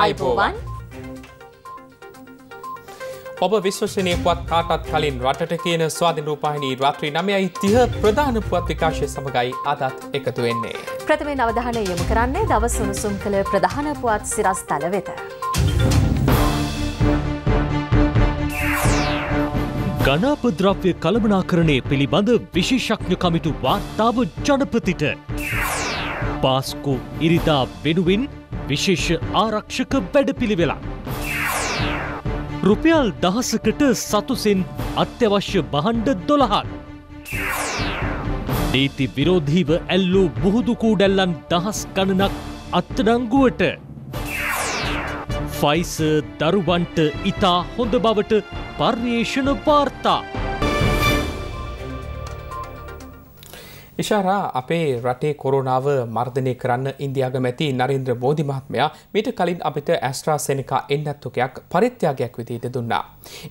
ආයිබෝවන් ඔබ විශ්වශනය පුවත් කාටත් කලින් රටට කියන ස්වාධින් රූපාහිනී රාත්‍රී නමයයි තිහ ප්‍රධාන පුවත් විකාශය සමඟයි අදත් එකතු වෙන්නේ. ප්‍රථමේ අවධානය යොමු කරන්නේ දවසුණුසුම් කළ ප්‍රධාන පුවත් සිරස්තල වෙත. ගනාපද්‍රව්‍ය කළමනාකරණය පිළිබඳ විශේෂඥ කමිටු වාර්තාව ජනපතිට. පාස්කු ඉරිදා වෙනුවෙන් විශේෂ ආරක්ෂක වැඩපිළිවෙලා. රුපියල් දහසකට සතුසෙන් අත්‍යවශ්‍ය බහන්්ඩ දොළහන්. නීති විරෝධීව ඇල්ලූ බුහුදු කූඩැල්ලන් දහස් ගණනක් අත්තඩංගුවට. ෆයිස දරුවන්ට ඉතා හොඳ බවට පර්යේෂණ පාර්තා. ඉශාරා අපේ රටේ කොරුණාව මර්ධනය කරන්න ඉන්දයාගමැති නරින්ද්‍ර බෝධි මහත්මයා මිට කලින් අපිට ඇස්ට්‍රා සෙනිකා එන්නත්තුකයක් පරිත්‍යාගයක් විදිීට දුන්නා.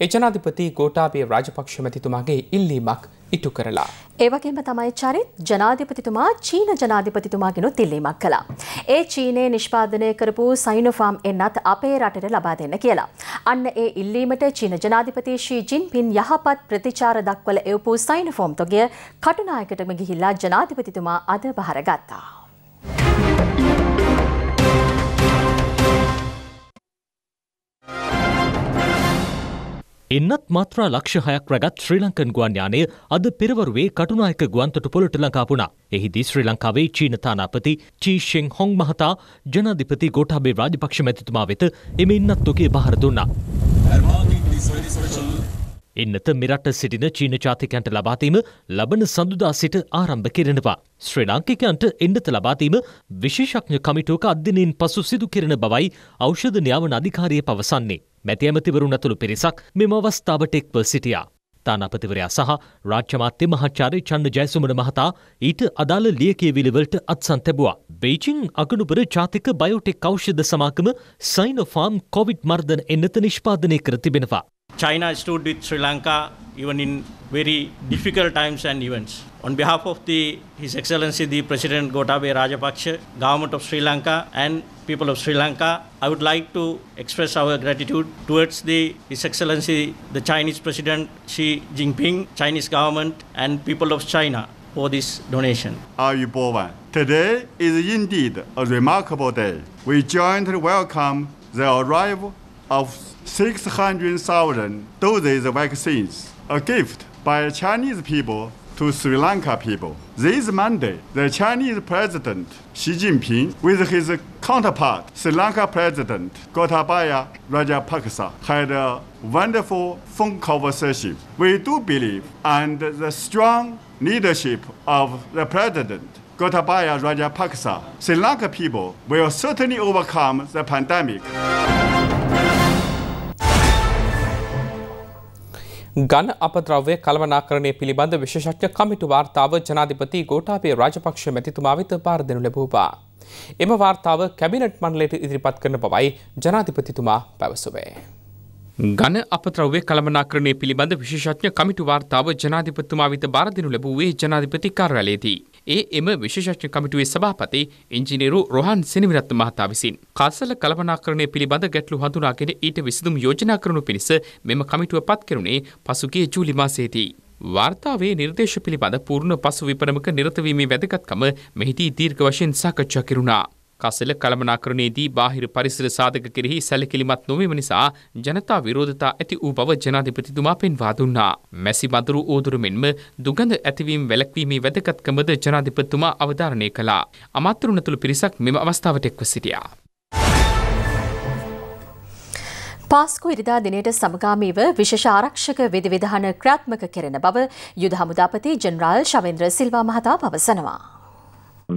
එජනාධිපති ගෝටාපිය රාජපක්ෂමැතිතුමාගේ ඉල්ලීමක් ඉටු කරලා. ඒවගේම තමයි චරිත් ජනාධිපතිතුමා චීන ජනාධිපතිතුමාගෙනු තිල්ලීමක් කළා. ඒ චීනය නිෂ්පාදනය කරපු සයිනොෆාම් එන්නත් අපේ රටට ලබා දෙන්න කියලා. අන්න ඒ ඉල්ලීමට චීන ජනාධිපති ශී ජින් පින් යහපත් ප්‍රතිචාර දක්වල එවපු සයිනෆෝම් තොගේ කටුනායකටම ගිහිල්ලා ජනාධිපතිතුමා අද බහරගත්තා. එන්නත් මත්‍රා ලක්ෂ හයක් රැගත් ශ්‍රී ලංකන් ගුවන් යානය අද පෙරවරුවේ කටුනායක ගුවන්තොට පොළට ලංකාපුුණා. එහිදී ශ්‍රී ලංකාවේ චීන තානාපති චීෂෙන් හොං මහතා ජනාධිපති ගෝටාබේ රාජපක්ෂ මැතිතුමා වෙත එම ඉන්නත්තුගේ බහර දුන්නා. එන්නත මෙරට සිටින චීන ජාතිකයන්ට ලබාතීම ලබන සඳුදා සිට ආරම්භ කෙරෙනවා. ශ්‍රී ලාංකිකයන්ට එන්නත ලබාතීම විශේෂඥ කමිටුවක අධ්‍යනයෙන් පසු සිදු කෙරෙන බවයි ෞෂධ න්‍යාවන අධිකාරය පවසන්නේ. මැති ඇමතිවරුන් ඇතුළු පිරිසක් මෙම අවස්ථාවට එක්ව සිටියා. තානාපතිවරයා සහ රාජ්‍යමාත්‍ය මහාචාර්ය චන්න ජයසුමන මහතා ඊට අදාළ ලියකියවිලිවලට අත්සන් තැබුවා. බෙයිජිං අගනුබර ජාතික බයෝටෙක් ඖෂධ සමාගම සයිනොෆාම් කොවිඩ් මර්ධන එන්නත නිෂ්පාදනය කර තිබෙනවා. China stood with Sri Lanka even in very difficult times and events. On behalf of the His Excellency the President Gotabe Rajapaksa, government of Sri Lanka and people of Sri Lanka, I would like to express our gratitude towards the His Excellency the Chinese President Xi Jinping, Chinese government and people of China for this donation. Ayubowan. Today is indeed a remarkable day. We jointly welcome the arrival of 600,000 doses of vaccines, a gift by Chinese people to Sri Lanka people. This Monday, the Chinese President Xi Jinping, with his counterpart, Sri Lanka President Gotabaya Rajapaksa, had a wonderful phone conversation. We do believe, and the strong leadership of the President Gotabaya Rajapaksa, Sri Lanka people will certainly overcome the pandemic. ගණ අපද්‍රව්‍ය කළමනාකරණය පිළිබඳ විශේෂඥ කමිටු වාර්තාව ජනාධිපති ගෝඨාභය රාජපක්ෂ මැතිතුමා වෙත බාර දෙනු ලැබුවා. එම වාර්තාව කැබිනට් මණ්ඩලයට ඉදිරිපත් කරන බවයි ජනාධිපතිතුමා පැවසුවේ. ගණ අපද්‍රව්‍ය කළමනාකරණය පිළිබඳ විශේෂඥ කමිටු වාර්තාව ජනාධිපතිතුමා වෙත බාර දෙනු ලැබුවේ ජනාධිපති කාර්යාලයේදී. ඒ එම විශේෂඥ කමිටුවේ සභාපති ඉංජිනේරු රොහන් සෙනවිරත්න මහතා විසින්. කසල කළමනාකරණය පිළිබඳ ගැටලු හඳුනාගෙන ඊට විසඳුම් යෝජනා කරනු පිණිස මෙම කමිටුව පත් කෙරුණේ පසුගිය ජූලි මාසයේදී. වාර්තාවේ නිර්දේශ පිළිබඳ පූර්ණ පසු විපරමක නිරතවීමේ වැදගත්කම මෙහිදී දීර්ඝ වශයෙන් සාකච්ඡා කෙරුණා. කසල කළමනාකරණයේදී බාහිර පරිසර සාධක කෙරෙහි සැලකිලිමත් නොවීම නිසා ජනතා විරෝධතා ඇති වූ බව ජනාධිපතිතුමා පෙන්වා දුන්නා. මැසි මදුරු ඕදුරු මෙන්ම දුගඳ ඇතිවීම වැළැක්වීමේ වැදගත්කමද ජනාධිපතිතුමා අවධාරණය කළා. අමාත්‍යරුණතුළු පිරිසක් මෙම අවස්ථාවට එක්ව සිටියා. පාස්කු ඉරිදා දිනයට සමගාමීව විශේෂ ආරක්ෂක විධිවිධාන ක්‍රාත්මක කෙරෙන බව යුද හමුදාපති ජනරාල් ශවේන්ද්‍ර සිල්වා මහතා පවසනවා.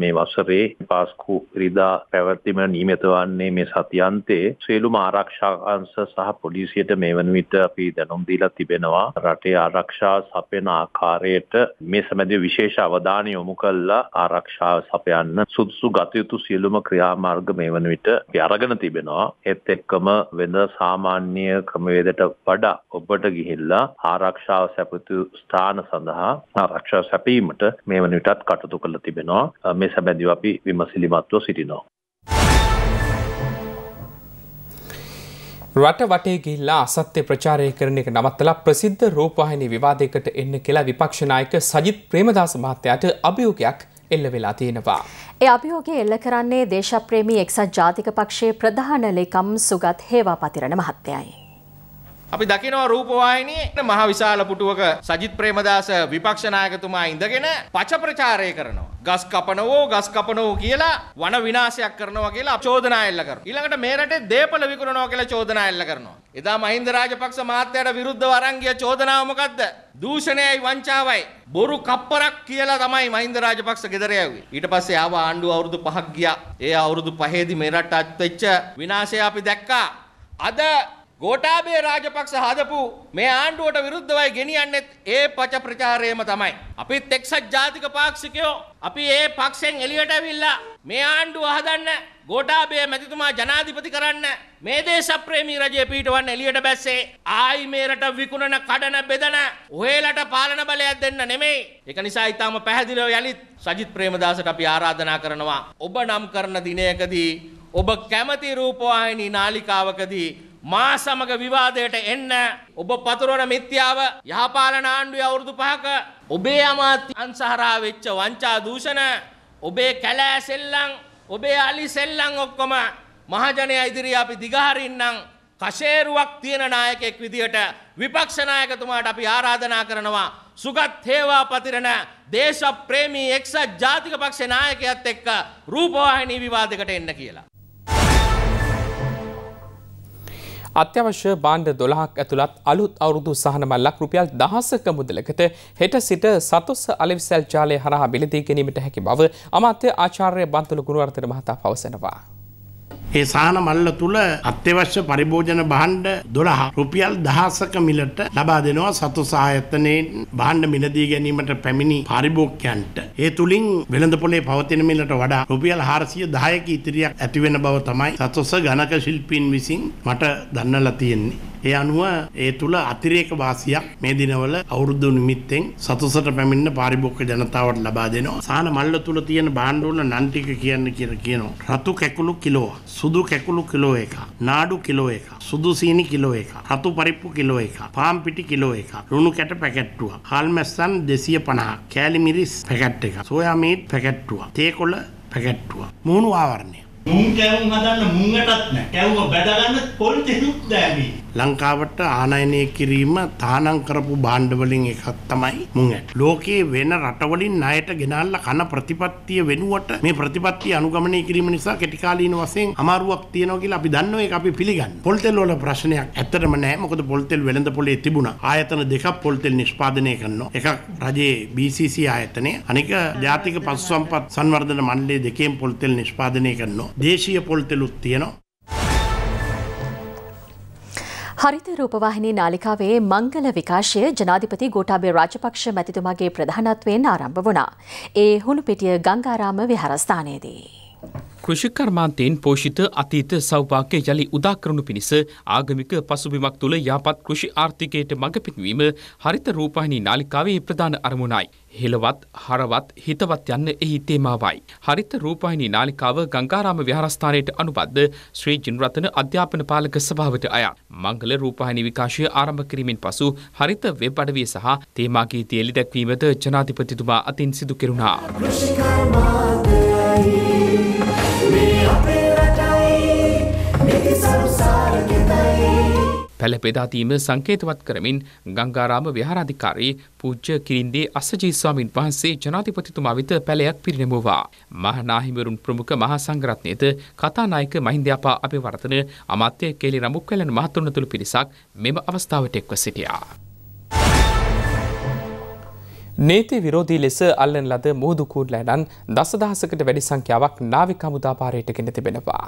මේ වසරේ පාස්කු ඉරිදා පැවැත්වීම නීමිත වන්නේ මේ සතියන්තේ සියලුම ආරක්ෂාංශ සහ පොලිසියට මේ වන විට අපි දැනුම් දීලා තිබෙනවා රටේ ආරක්ෂා සපයන ආකාරයට මේ සමැදී විශේෂ අවධානය යොමු කළා ආරක්ෂාව සපයන්න සුදුසු ගතයුතු සියලුම ක්‍රියාමාර්ග මේ වන විට අරගෙන තිබෙනවා එත් එක්කම වෙන සාමාන්‍ය ක්‍රමවේදට වඩා ඔබට ගිහිල්ලා ආරක්ෂාව සැපතු ස්ථාන සඳහා ආරක්ෂා සැපීමට මේ වන විටත් කටයුතු කළ තිබෙනවා මේ සැබැඳිව අපි විමසිලිමත්ව සිටිනවා. රට වටේ ගිල්ලා අසත්‍ය ප්‍රචාරය කරන එක නවත්තලා ප්‍රසිද්ධ රූපවාහිනී විවාදයකට එන්න කියලා විපක්ෂ නායක සජිත් ප්‍රේමදාස මහත්තයාට අභියෝගයක් එල්ල වෙලා තියෙනවා. ඒ අභියෝගය එල්ල කරන්නේ දේශප්‍රේමී එක්සත් ජාතික පක්ෂයේ ප්‍රධාන ලේකම් සුගත් හේවාපතිරණ මහත්තයයි. අපි දකිනවා රූපවාහිනියේ මහ විශාල පුටුවක සජිත් ප්‍රේමදාස විපක්ෂ නායකතුමා ඉඳගෙන පච ප්‍රචාරය කරනවා. ගස් කපනවෝ ගස් කපනවෝ කියලා වන විනාශයක් කරනවා කියලා චෝදනා එල්ල කරනවා. ඊළඟට මේ රටේ දේපල විකුණනවා කියලා චෝදනා එල්ල කරනවා. එදා මහින්ද රාජපක්ෂ මහත්තයාට විරුද්ධව අරන් ගිය චෝදනාව මොකද්ද? දූෂණයයි වංචාවයි බොරු කප්පරක් කියලා තමයි මහින්ද රාජපක්ෂ ගෙදර යවුවේ. ඊට පස්සේ ආව ආණ්ඩුව අවුරුදු 5ක් ගියා. ඒ අවුරුදු 5ේදී මේ රට අත්වෙච්ච විනාශය අපි දැක්කා. අද ගෝටාබේ රාජපක්ෂ හදපු මේ ආණ්ඩුවට විරුද්ධවයි ගෙනියන්නෙත් ඒ පච ප්‍රචාරයම තමයි. අපිත් එක්සත් ජාතික පාක්ෂිකයෝ අපි ඒ පක්ෂෙන් එළියට ඇවිල්ලා මේ ආණ්ඩුව හදන්න ගෝටාබේ මැතිතුමා ජනාධිපති කරන්න මේ දේශප්‍රේමී රජය පිටවන්න එළියට බැස්සේ ආයි මේරට විකුණන කඩන බෙදන ඔහෙලට පාලන බලයක් දෙන්න නෙමෙයි. ඒක නිසා ඊටාම පැහැදිලිව යලිත් සජිත් ප්‍රේමදාසට අපි ආරාධනා කරනවා ඔබ නම් කරන දිනයකදී ඔබ කැමති රූපවාහිනී නාලිකාවකදී මා සමග විවාදයට එන්න ඔබ පතුරවන මිත්‍යාව යහපාලන ආණ්ඩුවේ අවුරුදු පහක ඔබේ අමාත්‍යංශ හරහා වෙච්ච වංචා දූෂණ ඔබේ කැලෑ සෙල්ලම් ඔබේ අලි සෙල්ලම් ඔක්කොම මහජනයා ඉදිරියේ අපි දිගහරින්නම් කෂේරුවක් තියෙන නායකයෙක් විදියට විපක්ෂ නායකතුමාට අපි ආරාධනා කරනවා සුගත් හේවා පතිරණ දේශප්‍රේමී එක්සත් ජාතික පක්ෂේ නායකයත් එක්ක රූපවාහිනී විවාදයකට එන්න කියලා අත්‍යවශ්‍ය බාණ්ඩ දොළහක් ඇතුළත් අලුත් අවුරුදු සහනමල්ලක් රුපියල් දහසක මුදලකට හෙට සිට සතුස්ස අලිවිසැල් ජාලය හරහා බිලදී ගැනීමට හැකි බව අමාත්‍ය ආචාර්ය බන්තුල ගුණවර්ධන මහතා පවසනවා. ඒ සාන මල්ල තුළ අත්‍යවශ්‍ය පරිභෝජන බහන්්ඩ දොළහ රුපියල් දහසක මිලට ලබා දෙනවා සතු සාහත්තනයෙන් බහන්්ඩ මිලදී ගැනීමට පැමිණි පරිභෝක්්‍යන්ට. ඒ තුළින් වෙළඳපොලේ පවතින මිලට වඩා රුපියල් හාරසිය දායක ඉතිරියක් ඇතිවෙන බව තමයි සතුස ගණක ශිල්පීන් විසින් මට දන්නලා තියෙන්නේ. ඒ අනුව ඒ තුළ අතිරේක වාසියක් මේ දිනවල අවුරුදු නිමිත්තෙන් සතුසට පැමිණ පාරිභෝගික ජනතාවට ලබා දෙනවා. සාන මල්ල තුල තියෙන භාණ්ඩ වල නන් ටික කියන්න කියලා කියනවා. රතු කැකුළු කිලෝ, සුදු කැකුළු කිලෝ එකක්, නාඩු කිලෝ එකක්, සුදු සීනි කිලෝ එකක්, රතු පරිප්පු කිලෝ එකක්, පාන් පිටි කිලෝ එකක්, ලුණු කැට පැකට්ටුවක්, හල්මැස්සන් 250ක්, කෑලි මිරිස් පැකට් එකක්, සෝයා මීට් පැකට්ටුවක්, තේකොළ පැකට්ටුවක්, මුහුණු ආවරණය. මුං කැවුම් හදන්න මුංගටත් නෑ. කැවුම බැදගන්න පොල් තෙලුත් දෑමී. ලංකාවට ආනයනය කිරීම තානං කරපු බාණ්ඩවලින් එකක් තමයි මුං ඇට. ලෝකයේ වෙන රටවලින් ණයට ගෙනල්ලා කන ප්‍රතිපත්තිය වෙනුවට මේ ප්‍රතිපත්තිය අනුගමනය කිරීම නිසා කෙටිකාලීන වශයෙන් අමාරුවක් තියෙනවා කියලා අපි දන්නවා ඒක අපි පිළිගන්න. පොල්තෙල් වල ප්‍රශ්නයක් ඇත්තටම නැහැ. මොකද පොල්තෙල් වෙළඳ පොලේ තිබුණා. ආයතන දෙකක් පොල්තෙල් නිෂ්පාදනය කරනවා. එකක් රජයේ BCC ආයතනය අනික ජාතික පසුසම්පත් සංවර්ධන මණ්ඩලය දෙකෙන් පොල්තෙල් නිෂ්පාදනය කරනවා. දේශීය පොල්තෙලුත් තියෙනවා. හරිත රූපවාහිනී නාලිකාවේ මංගල විකාශය ජනාධිපති ගෝඨාභය රාජපක්ෂ මැතිතුමාගේ ප්‍රධානත්වයෙන් ආරම්භ වුණා. ඒ හුණුපිටිය ගංගාරාම විහාරස්ථානයේදී. කෘෂිකර්මාන්තයෙන් පෝෂිත අතීත සෞභාග්‍ය යළි උදාකරනු පිණිස ආගමික පසුබිමක් තුළ යාපත් කෘෂි ආර්ථිකයට මඟ පිටවීම හරිත රූපහිනී නාලිකාවේ ප්‍රධාන අරමුණයි. හෙලවත්, හරවත්, හිතවත් යන්න එහි තේමාවයි. හරිත රූපහිනී නාලිකාව ගංගාරාම විහාරස්ථානයට අනුබද්ධ ශ්‍රී ජිනරතන අධ්‍යාපන පාලක සභාවට අයත්. මංගල රූපහිනී විකාශය ආරම්භ කිරීමෙන් පසු හරිත වෙබ් අඩවිය සහ තේමා ගීතය එළි දැක්වීමද ජනාධිපතිතුමා අතින් සිදු කෙරුණා. කෘෂිකර්මාන්තය පැළ බෙදාදීම සංකේතවත් කරමින් ගංගාරාම විහාරාධිකාරී පූජ්‍ය කිරින්දේ අසජී ස්වාමින් වහන්සේ ජනාධිපතිතුමා වෙත පැළයක් පිරිනැමුවා. මහනාහිමිවරුන් ප්‍රමුඛ මහා සංඝරත්නයේද කථානායක මහින්දයාපා අභිවර්ධන අමාත්‍ය කේලි රමුක්වැලන මහතුන් ඇතුළු පිරිසක් මෙම අවස්ථාවට එක්ව සිටියා. නීති විරෝධී ලෙස අල්ලන ලද මුහුදු කූඩලෑඩන් දසදහසකට වැඩි සංඛ්‍යාවක් නාවික හමුදාපාරයට ගෙන තිබෙනවා.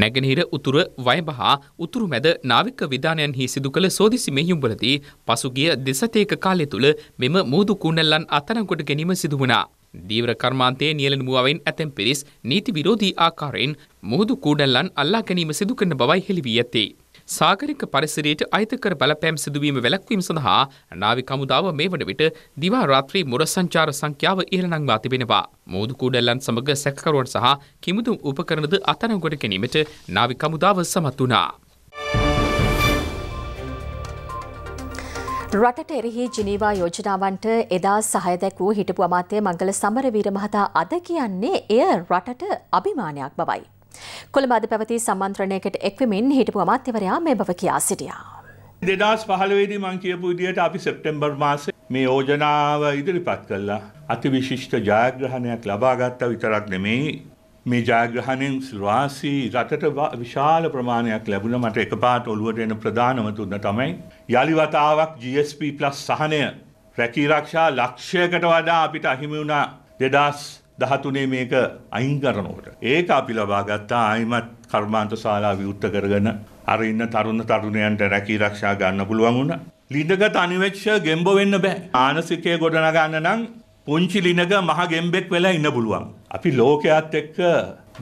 නැගෙනහිර උතුර වයඹ හා උතුරු මැද නාවික විධානයන්හි සිදු කළ සෝදිසි මෙහිුම්වලදී පසුගිය දෙසතේක කාලය තුළ මෙම මුහුදු කූඩල්ලන් අත්අඩංගුවට ගැනීම සිදු වුණා. දීවර කර්මාන්තයේ නියලන මුවාවෙන් ඇතැම් පිරිස් නීති විරෝධී ආකාරයෙන් මුහුදු කූඩල්ලන් අල්ලා ගැනීම සිදු කරන බවයි හෙළි වී ඇත්තේ. සාගරික පරිසරයට අහිතකර බලපෑම් සිදුවීම වැළැක්වීම සඳහා නාවික හමුදාව මේ වන විට දිවා රාත්‍රී මුර සංචාර සංඛ්‍යාව ඉහළ නංවා තිබෙනවා. මෝදු කූඩල්ලන් සමග සැකකරුවන් සහ කිමුදුම් උපකරණද අත්අඩංගුවට ගැනීමට නාවික හමුදාව සමත් වුණා. රටට එරෙහි ජිනීවා යෝජනාවන්ට එදා සහය දැක්වූ හිටපු අමාත්‍ය මංගල සමරවීර මහතා අද කියන්නේ එය රටට අභිමානයක් බවයි. කොළඹ අද පැවති සම්මන්ත්‍රණයකට එක්වමින් හිටපු අමාත්‍යවරයා මේ බව කියා සිටියා. දෙදස් පහලවේදී මං කියපු විදියට අපි සෙප්ටෙම්බර් මාසේ මේ යෝජනාව ඉදිරිපත් කළා. අතිවිශිෂ්ට ජයග්‍රහණයක් ලබා ගත්තා විතරක් නෙමෙයි මේ ජයග්‍රහණයෙන් රාසී රටට විශාල ප්‍රමාණයක් ලැබුණ මට එකපාරට ඔළුවට එන ප්‍රධානම තුන තමයි යලි වතාවක් GSP+ සහනය රැකී ආරක්ෂා ලක්ෂයකට වඩා අපිට අහිමි වුණා 2000 13 මේක අයින් කරනකොට ඒක අපි ලබා ගත්තා ආයිමත් කර්මාන්ත ශාලා විවුර්ත කරගෙන අර ඉන්න තරුණ තරුණයන්ට රැකී ආරක්ෂා ගන්න පුළුවන් වුණා. ලිඳක තනිවෙච්ච ගෙම්බ වෙන්න බෑ. ආනසිකය ගොඩනගන්න නම් පුංචි ලිනක මහ ගෙම්බෙක් වෙලා ඉන්න පුළුවන්. අපි ලෝකයේත් එක්ක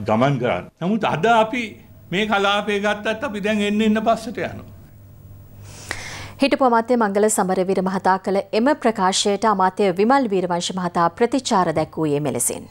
ගමන් කරන්න. නමුත් අද අපි මේ කලාපේ ගත්තත් අපි දැන් එන්න එන්න පස්සට යනවා. හිටපු අමාත්‍ය මංගල සමරවීර මහතා කළ එම ප්‍රකාශයට අමාත්‍ය විමල් වීරවංශ මහතා ප්‍රතිචාර දැක්වූයේ මෙලෙසින්.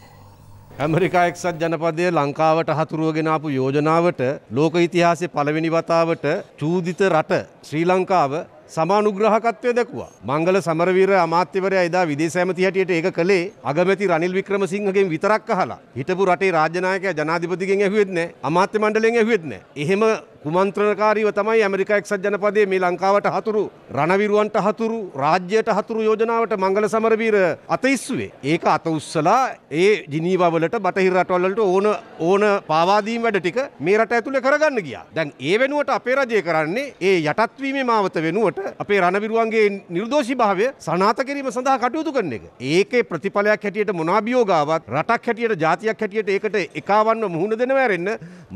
ඇමරිකා එක්සත් ජනපදය ලංකාවට හතුරුවගෙනාපු යෝජනාවට ලෝක ඉතිහාසය පළවෙනි වතාවට චූදිත රට ශ්‍රී ලංකාව සමානුග්‍රහකත්වය දැකවා. මංගල සමරවීර අමාත්‍යවරය එදා විදේශෑමති හැටියට ඒක කළේ අගමැති රනිල් වික්‍රමසිංහගෙන් විතරක් අහලා. හිටපු රටේ රාජනායකය ජනාධිපතිගෙන් ඇහුවෙත් නෑ අමාත්‍ය මණ්ඩලෙන් ඇහුවෙත් නෑ. එහෙම කුමන්ත්‍රණකාරීව තමයි ඇමරිකා එක්සත් ජනපදයේ මේ ලංකාවට හතුරු රණවිරුවන්ට හතුරු රාජ්‍යයට හතුරු යෝජනාවට මංගල සමරවීර අත ඉස්සුවේ. ඒක අත උස්සලා ඒ ජිනීවා වලට බටහිර රටවල්වලට ඕන ඕන පාවා දීම වැඩ ටික මේ රට ඇතුලේ කරගන්න ගියා. දැන් ඒ වෙනුවට අපේ රජය කරන්නේ ඒ යටත් වීමේ මාවත වෙනුවට අපේ රණවිරුවන්ගේ නිර්දෝෂීභාවය සනාථ කිරීම සඳහා කටයුතු කරන එක. ඒකේ ප්‍රතිඵලයක් හැටියට මොන අභියෝගාවක් රටක් හැටියට ජාතියක් හැටියට ඒකට එකවන්ව මුහුණ දෙනවැරෙන්න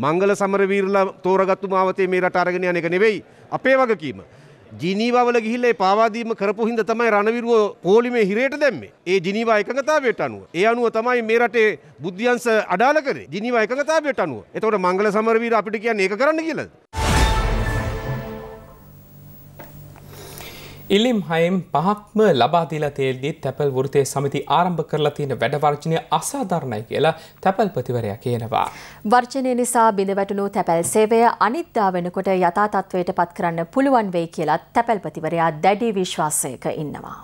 මංගල සමරවීරලා තෝරගත්තු මාවතේ මේ රට අරගෙන යන එක නෙවෙයි අපේ වගකීම. ජිනීවවල ගිහිල්ලා ඒ පාවාදීම කරපු හින්දා තමයි රණවිරුව පොලිමේ හිරේට දැම්මේ. ඒ ජිනීවා එකඟතාවයට අනුව. ඒ අනුව තමයි මේ රටේ බුද්ධියංශ අඩාල කරේ. ජිනීවා එකඟතාවයට අනුව. එතකොට මංගල සමරවීර අපිට කියන්නේ ඒක කරන්න කියලාද? ඉල්ලිම් හයිම් පහක්ම ලබාදිලා තේල්දී තැපල් වෘතය සමති ආරම්භ කරලා තියෙන වැඩවර්ජනය අසාධරණයි කියලා තැපල් ප්‍රතිවරයා කියනවා. වර්ජනය නිසා බිඳ වැටුණු තැපැල් සේවය අනිද්දා වෙනකොට යථා තත්ත්වයට පත් කරන්න පුළුවන් වෙයි කියලා තැපැල් ප්‍රතිවරයා දැඩි විශ්වාසයක ඉන්නවා.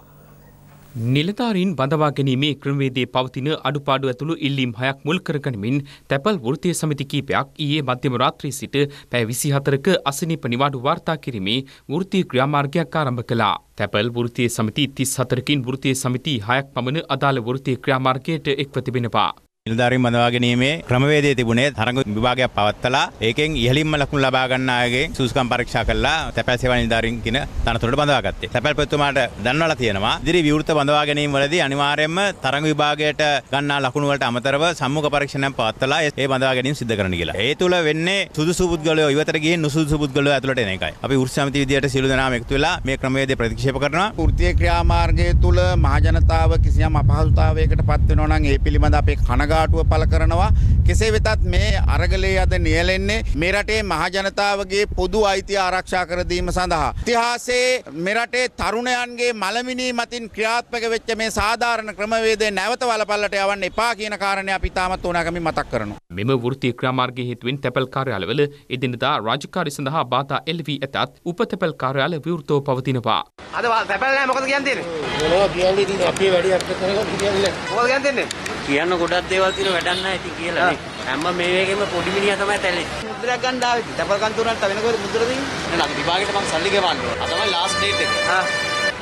නිලධාරීන් බඳවා ගැනීමේ ක්‍රමවේදයේ පවතින අඩුපාඩු ඇතුළු ඉල්ලීම් හයක් මුල් කරගනිමින් තැපල් වෘත්තීය සමිති කීපයක් ඊයේ මධ්‍යම රාත්‍රී සිට පැය 24ක අසනීප නිවාඩු වාර්තා කිරීමේ වෘත්තීය ක්‍රියාමාර්ගයක් ආරම්භ කළා. තැපල් වෘත්තීය සමිති 34කින් වෘත්තීය සමිති හයක් පමණ අදාළ වෘත්තීය ක්‍රියාමාර්ගයට එක්ව තිබෙනවා. නිලධාරීන් බඳවා ගැනීමේ ක්‍රමවේදය තිබුණේ තරඟ විභාගයක් පවත්තලා ඒකෙන් ඉහළින්ම ලකුණු ලබා ගන්නාගේ සුසුකම් පරීක්ෂා කරලා තැපැල් ಸೇವಾ නිලධාරීන් කියන තනතුරට බඳවා ගත්තේ. තැපැල් ප්‍රතිමාට දන්වලා තියෙනවා ඉදිරි විවෘත බඳවා ගැනීම වලදී අනිවාර්යයෙන්ම තරඟ විභාගයට ගන්නා ලකුණු වලට අමතරව සම්මුඛ පරීක්ෂණයක් පවත්තලා ඒ බඳවා ගැනීම සිද්ධ කරන්න කියලා. ඒ තුල වෙන්නේ සුදුසු පුද්ගලයෝ ඉවතට ගිහින් නුසුදුසු පුද්ගලයෝ ඇතුළට එන එකයි. අපි වෘක්ෂසමිති විදියට සියලු දෙනාම එකතු වෙලා මේ ක්‍රමවේදය ප්‍රතික්ෂේප කරනවා. වෘත්තීය ක්‍රියාමාර්ගය තුල මහජනතාව කිසියම් අපහසුතාවයකට පත් වෙනවා නම් ඒ පිළිබඳ අපේ කනගාටුවක් කනගාටුව පළ කරනවා. කෙසේ වෙතත් මේ අරගලේ අද නියලෙන්නේ මේ රටේ මහජනතාවගේ පොදු අයිතිය ආරක්ෂා කර දීම සඳහා. ඉතිහාසයේ මේ රටේ තරුණයන්ගේ මලමිනී මතින් ක්‍රියාත්මක වෙච්ච මේ සාධාරණ ක්‍රමවේදය නැවත වලපල්ලට යවන්න එපා කියන කාරණය අපි තාමත් උණගමින් මතක් කරනවා. මෙම වෘත්ති ක්‍රාමාර්ගයේ හේතුවෙන් තැපැල් කාර්යාලවල එදිනදා රාජකාරි සඳහා බාධා එල්ල වී ඇතත් උපතැපැල් කාර්යාල විවෘතව පවතිනවා. අද තැපැල් නැහැ මොකද කියන්නේ? මොනවා කියන්නේ ඉතින් අපේ වැඩේ අපිට කරලා කියන්නේ. මොකද කියන්නේ? කියන්න ගොඩක් දේවල් තියෙන වැඩක් නැහැ ඉතින් කියලා නේ. හැම මේ වේගෙම පොඩි මිනිහා තමයි තැලේ. මුද්‍රයක් ගන්න ආවේ. තැපැල් කන්තෝරන්ට වෙන කොහෙද මුද්‍ර දෙන්නේ? නෑ විභාගෙට මම සල්ලි ගෙවන්න ඕන. අද තමයි ලාස්ට් ඩේට් එක. ආ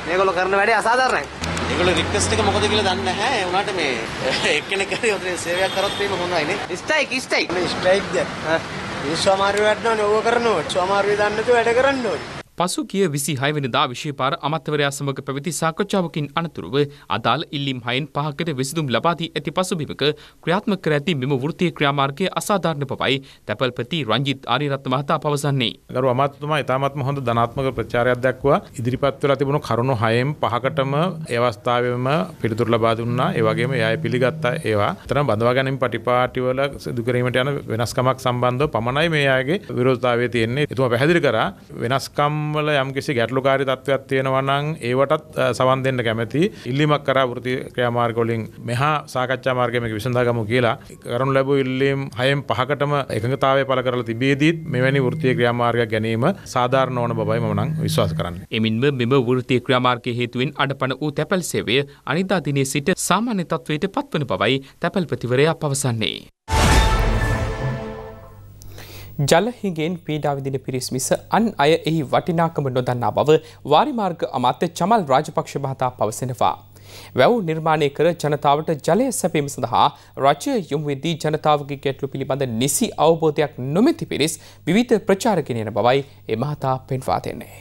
මේගොල්ලෝ කරන වැඩේ අසාධාරණයි. ඒගොල්ලෝ රික්වෙස්ට් එක මොකද කියලා දන්නේ නැහැ. ඒ වුණාට මේ එක්කෙනෙක් හරි ඔතන සේවයක් කරොත් වීම හොඳයිනේ. Strike strike. ස්ට්‍රයික්ද? හා. ඒ සමාරුව වැඩනවනේ ඕව කරනකොට. සමාරුවේ දන්නේ නැතුව වැඩ කරන්න ඕනේ. පසුගිය විසි හයවනිදා විශෂපාර අමත්වරයා සමඟ පැවිති සාකච්ඡාවකින් අනතුරුව අදාළ ඉල්ලිම් හයින් පහකට විසිදුම් ලබාදී ඇති පසුබිමක ක්‍රියාත්ම කර ඇති මෙම වෘතිය ක්‍රියාමාර්ගය අසාධාරණ පවයි තැපල්පති රංජිත් ආරිරත්න මහතා පවසන්නේ. ගරු අමත්තුමා ඉතාමත්ම හොඳ ධනාත්මක ප්‍රචාරයක් දක්වා ඉදිරිපත් වෙලා තිබුණු කරුණු හයෙන් පහකටම ඒ අවස්ථාවේම පිළිතුරු ලබා දුන්නා. ඒ වගේම එය පිළිගත්තා ඒවා. තරම් බඳවා ගැනීම පටිපාටිවල සිදු කිරීමට යන වෙනස්කමක් සම්බන්ධව පමණයි මේ අයගේ විරෝධතාවය තියෙන්නේ. එතුමා පැහැදිලි කරා වෙනස්කම් වල යම්කිසි ගැටලුකාරී තත්ත්වයක් තියෙනවා නම් ඒවටත් සවන් දෙන්න කැමැති. ඉල්ලීමක් කරා වෘත්ති ක්‍රියාමාර්ග වලින් මෙහා සාකච්ඡා මාර්ගයේ මේක විසඳගමු කියලා කරනු ලැබූ ඉල්ලීම් 6න් 5කටම එකඟතාවය පළ කරලා තිබේදීත් මෙවැනි වෘත්ති ක්‍රියාමාර්ගයක් ගැනීම සාධාරණ ඕන බවයි මම නම් විශ්වාස කරන්නේ. එමින්ම මෙම වෘත්ති ක්‍රියාමාර්ගයේ හේතුවෙන් අඩපණ වූ තැපැල් සේවය අනිදා දිනේ සිට සාමාන්‍ය තත්ත්වයට පත්වන බවයි තැපැල්පතිවරයා පවසන්නේ. ජලහිගෙන් පීඩාවිදින පිරිස් මිස අන් අය එහි වටිනාකම නොදන්නා බව වාරිමාර්ග අමාත්‍ය චමල් රාජපක්ෂ මහතා පවසෙනවා. වැව් නිර්මාණය කර ජනතාවට ජලය සැපීම සඳහා රජය යොමුවෙදී ජනතාවගේ ගැටලු පිළිබඳ නිසි අවබෝධයක් නොමැති පිරිස් විවිධ ප්‍රචාරගෙනයන බවයි එ මහතා පෙන්වා දෙන්නේ.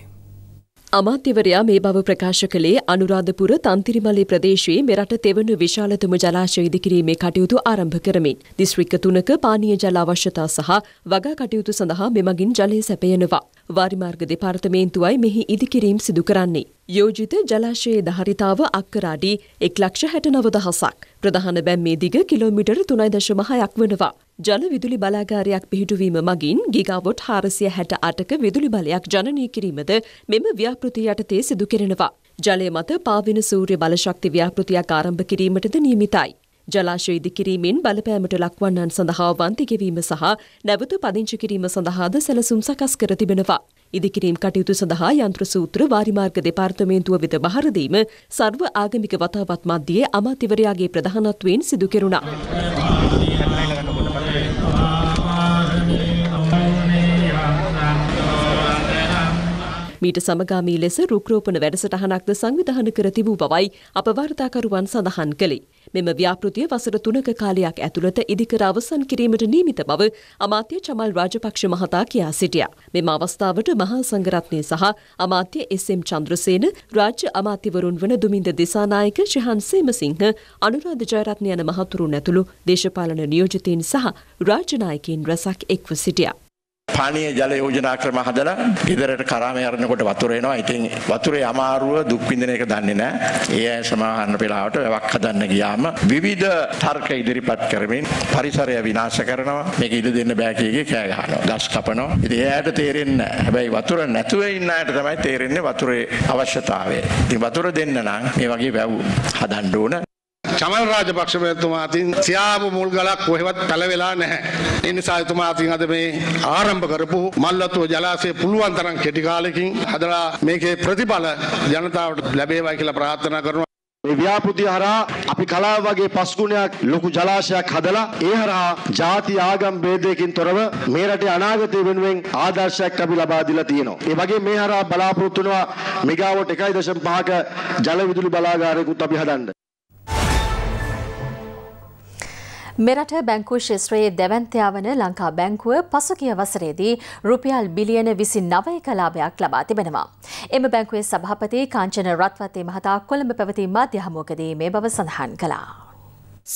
අමාත්‍යවරයා මේ බව ප්‍රකාශ කළේ අනුරාධපුර තන්තිරිමලේ ප්‍රදේශයේ මෙරට තෙවනු විශාලතම ජලාශය ඉදිකිරීමේ කටයුතු ආරම්භ කරමින්. දිස්ත්‍රික්ක තුනක පානීය ජල අවශ්‍යතා සහ වගා කටයුතු සඳහා මෙමගින් ජලය සැපයනවා. වාරිමාර්ග දෙපාර්තමේන්තුවයි මෙහි ඉදිකිරීම් සිදු කරන්නේ. යෝජිත ජලාශයේ ධහරිතාව අක්කරාඩි එක් ලක්ෂ හැට නවදහසක්. ප්‍රධාන බැම්මේ දිග කිලෝමිටර් තුනයි දශමහයක් වනවා. ජල විදුලි බලාගාරයක් පිහිටුවීම මගින් ගිගාවොට් හාරසිය හැට අටක විදුලි බලයක් ජනනය කිරීමද මෙම ව්‍යාපෘති යටතේ සිදු කෙරෙනවා. ජලය මත පාවින සූර්ය බලශක්ති ව්‍යාපෘතියක් ආරම්භ කිරීමටද නියමිතයි. ජලාශය ඉදිකිරීමෙන් බලපෑමට ලක්වන්නන් සඳහා වන්තිගෙවීම සහ නැවතු පදිංචි කිරීම සඳහාද සැලසුම් සකස් කර තිබෙනවා. ඉදිකිරීම් කටයුතු සඳහා යන්ත්‍ර සූත්‍ර වාරිමාර්ග දෙපාර්තමේන්තුව වෙත බහරදීම සර්ව ආගමික වතාවත් මධ්‍යයේ අමාත්‍යවරයාගේ ප්‍රධානත්වයෙන් සිදු කෙරුණා. මීට සමගාමී ලෙස රුක්රෝපණ වැඩසටහනක්ද සංවිධාන කර තිබූ බවයි අප වාර්තාකරුවන් සඳහන් කළේ. මෙම ව්‍යාපෘතිය වසර තුනක කාලයක් ඇතුළත ඉදිකර අවසන් කිරීමට නියමිත බව අමාත්‍ය චමල් රාජපක්ෂ මහතා කියා සිටියා. මෙම අවස්ථාවට මහා සංඝරත්නය සහ අමාත්‍ය එස්.එම්. චන්ද්‍රසේන, රාජ්‍ය අමාත්‍යවරුන් වන දුමින්ද දිසානායක, ශිහන් සේමසිංහ, අනුරාධ ජයරත්න යන මහතුරුන් ඇතුළු දේශපාලන නියෝජිතයින් සහ රාජ්‍ය නායකයින් රැසක් එක්ව සිටියා. පානීය ජල යෝජනා ක්‍රම හදලා ගෙදරට කරාමේ අරනකොට වතුර එනවා. ඉතින් වතුරේ අමාරුව දුක් විඳින එක දන්නේ නැහැ. ඒ අය සමාහරණ වෙලාවට වැවක් හදන්න ගියාම විවිධ තර්ක ඉදිරිපත් කරමින් පරිසරය විනාශ කරනවා. මේක ඉඩ දෙන්න බෑ කීකේ කෑ ගහනවා. ගස් කපනවා. ඉතින් එයාට තේරෙන්නේ නැහැ. හැබැයි වතුර නැතුව ඉන්න අයට තමයි තේරෙන්නේ වතුරේ අවශ්‍යතාවය. ඉතින් වතුර දෙන්න නම් මේ වගේ වැව් හදන්න ඕන. චමල් රාජපක්ෂ මහත්මයා අතින් සියාපු මුල් ගලක් කොහෙවත් පැලවෙලා නැහැ. ඒ නිසා එතුමා අතින් අද මේ ආරම්භ කරපු මල්වතුව ජලාශය පුළුවන් තරම් කෙටි කාලෙකින් හදලා මේකේ ප්‍රතිඵල ජනතාවට ලැබේවා කියලා ප්‍රාර්ථනා කරනවා. මේ ව්‍යාපෘති හරහා අපි කලාව වගේ පස්ගුණයක් ලොකු ජලාශයක් හදලා ඒ හරහා ಜಾති ආගම් ભેදයකින් තොරව මේ රටේ අනාගතය වෙනුවෙන් ආදර්ශයක් අපි ලබා දීලා තියෙනවා. ඒ වගේ මේ හරහා බලාපොරොත්තු වෙනවා මෙගාවොට් 1.5ක ජල විදුලි බලාගාරයකුත් අපි හදන්න. මෙරට බැංකු ශිස්ත්‍රයේ දැවන්තයාවන ලංකා බැංකුව පසුගිය වසරේදී රුපියල් බිලියන විසි නවය කලාභයක් ලබා තිබෙනවා. එම බැංකුවේ සභාපති කාංචන රත්වතේ මහතා කොළඹ පැවති මාධ්‍ය හමුවකදී මේ බව සඳහන් කළා.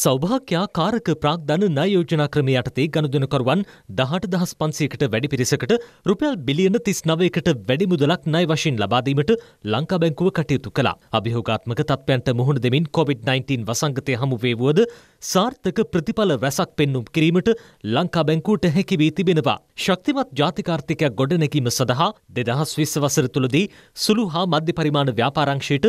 සෞභාක්‍යා කාරක ප්‍රාග්ධන නයෝජනා ක්‍රම යටතේ ගණදනකරුවන් දහට දහස් පන්සයකට වැඩි පිරිසකට රුපියල් බිලියන තිස් නවයකට වැඩි මුදලක් නය වශයෙන් ලබාදීමට ලංකා බැංකුව කටයුතු කලා අභිහෝගාත්මක තත්වයන්ට මුහුණ දෙමින් කොවිD-19 වසංගතය හමු වේවුවද සාර්ථක ප්‍රතිඵල රැසක් පෙන්නුම් කිරීමට ලංකා බැංකුවට හැකි වී තිබෙනවා. ශක්තිමත් ජාතිකාර්ථිකයක් ගොඩනැකීම සඳහා දෙදහස් විස්ස වසර තුළදී සුළු හා මධ්‍ය පරිමාණ ව්‍යාපාරංශයට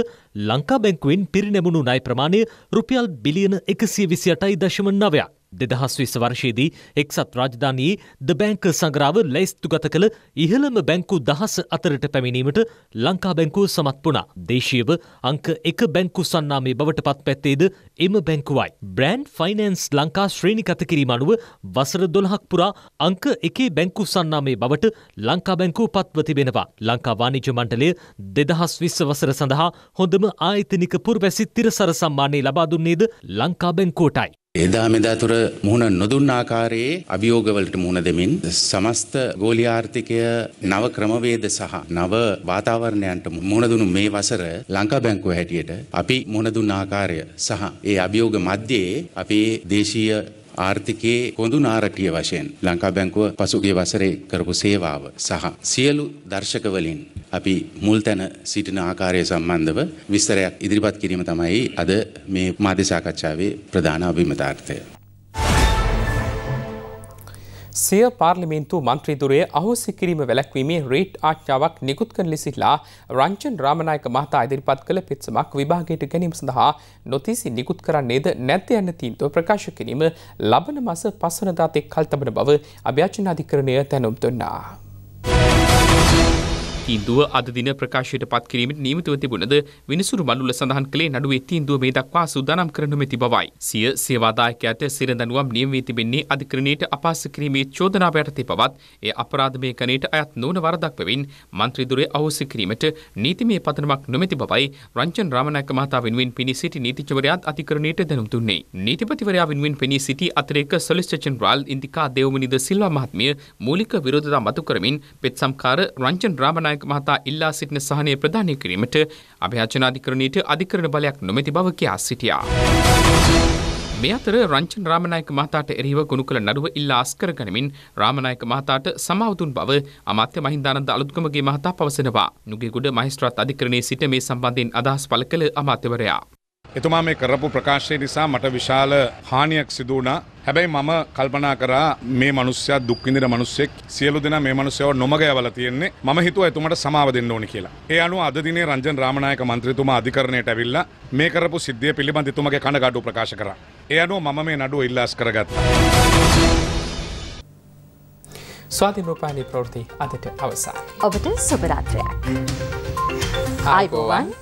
ලංකා බැංකුවෙන් පිරිනැමුණු ණය ප්‍රමාණය රුපියල් බිලියන එකසිය විසි අටයි දශම නවයක්. දෙදහස් විස් වර්ෂයේදී එක්සත් රාජධානයේ ද බැංක සංග්‍රාව ලැයිස්තුගත කළ ඉහළම බැංකු දහස අතරට පැමිණීමට ලංකා බැංකුව සමත් වුණා. දේශීයව අංක එක බැංකු සන්නාමේ බවට පත් පැත්තේද එම බැංකුවයි. බ්‍රෑන්් ෆයිනන්ස් ලංකා ශ්‍රීණිකත කිරීම අනුව වසර දොළහක් පුරා අංක එකේ බැංකු සන්නාමේ බවට ලංකා බැංකුව පත්ව තිබෙනවා. ලංකා වාණිජ මණ්ඩලය දෙදහස් විස්ස වසර සඳහා හොඳම ආයතනික පුරවැසි තිරසර සම්මානය ලබා දුන්නේද ලංකා බැංකුවටයි. එදා මෙදා තුර මුහුණ නොදුන් ආකාරයේ අභියෝගවලට මුහුණ දෙමින් සමස්ත ගෝලීය ආර්ථිකය නව ක්‍රමවේද සහ නව වාතාවරණයන්ට මුහුණ දුණු මේ වසර ලංකා බැංකුව හැටියට අපි මුහුණ දුන් ආකාරය සහ ඒ අභියෝග මැද්දේ අපේ දේශීය ආර්ථිකයේ කොඳු නාරටිය වශයෙන් ලංකා බැංකුව පසුගිය වසරේ කරපු සේවාව සහ සියලු දර්ශකවලින් අපි මුල් තැන සිටින ආකාරය සම්බන්ධව විස්තරයක් ඉදිරිපත් කිරීම තමයි අද මේ මාධ්‍ය සාකච්ඡාවේ ප්‍රධාන අභිමතාර්ථය. සිය පාර්ලිමේන්තු මන්ත්‍රීදුරය අහෝසි කිරීම වැලැක්වීමේ රේට් ආඥාවක් නිකුත් කන ලෙසිල්ලා රංචන් රාමනායක මහතා ඉදිරිපත් කළ පෙත්සමක් විභාගයට ගැනීම සඳහා නොතිසි නිකුත් කරන්නේද නැත යන්න තීන්තුව ප්‍රකාශ කිරීම ලබන මස පස්වනදාතෙක් කල්තබන බව අභ්‍යාචනාධිකරණය තැනුම් දුන්නා. තීන්දුව අද දින ප්‍රකාශයට පත් කිරීමට නියමිතව තිබුණද විනිසුරු මණ්ඩල සඳහන් කළේ නඩුවේ තීන්දුව මේ දක්වා සූදානම් කර නොමැති බවයි. සිය සේවාදායකයාට සිරදඬුවම් නියම වී තිබෙන්නේ අධිකරණයට අපහාස කිරීමේ චෝදනාව යටතේ පවත් ඒ අපරාධමය ගණයට අයත් නොවන වරදක් බැවින් മന്ത്രിදුරේ අහෝසි කිරීමට නීතිමය පදනමක් නොමැති බවයි රංජන් රාමනායක මහතා වෙනුවෙන් පෙනී සිටි නීතිචවරයාත් අධිකරණයට දැනුම් දුන්නේ. නීතිපතිවරයා වෙනුවෙන් පෙනී සිටි අතිරේක සොලිසිටර් ජෙනරාල් ඉන්දිකා දේවමනිද සිල්වා මහත්මිය මූලික විරෝධතා මතු කරමින් පෙත් සම්කාර රංජන් රාමනායක දිසානායක මහතා ඉල්ලා සිටින සහනය ප්‍රධානය කිරීමට අභ්‍යාචනාධිකරණීට අධිකරණ බලයක් නොමැති බව කියා සිටියා. මේ අතර රංචන් රාමනායක මහතාට එරෙහිව ගොනු කළ නඩුව ඉල්ලා අස්කර ගනිමින් රාමනායක මහතාට සමාව දුන් බව අමාත්‍ය මහින්දානන්ද අලුත්ගමගේ මහතා පවසනවා. නුගේගොඩ මහේස්ත්‍රාත් අධිකරණයේ සිට මේ සම්බන්ධයෙන් අදහස් පළ කළ අමාත්‍යවරයා එතුමා මේ කරපු ප්‍රකාශය නිසා මට විශාල හානියක් සිදු වුණා. හැබැයි මම කල්පනා කරා මේ මිනිස්සයා දුක් විඳින මිනිස්සෙක් සියලු දෙනා මේ මිනිස්සයව නොමග යවලා තියෙන්නේ. මම හිතුවා එතුමාට සමාව දෙන්න ඕනි කියලා. ඒ අනුව අද දිනේ රංජන් රාමනායක මන්ත්‍රීතුමා අධිකරණයට ඇවිල්ලා මේ කරපු සිද්ධිය පිළිබඳ එතුමාගේ කනගාටුව ප්‍රකාශ කරා. ඒ අනුව මම මේ නඩුව ඉල්ලාස් කරගත්තා. ස්වාධීන රූපවාහිනී ප්‍රවෘත්ති අදට අවසන්. ඔබට සුබ රාත්‍රියක්. ආයිබෝවන්.